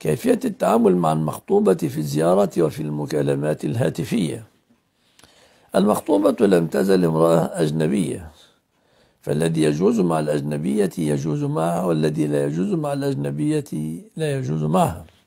كيفية التعامل مع المخطوبة في الزيارة وفي المكالمات الهاتفية المخطوبة لم تزل امرأة أجنبية فالذي يجوز مع الأجنبية يجوز معها والذي لا يجوز مع الأجنبية لا يجوز معها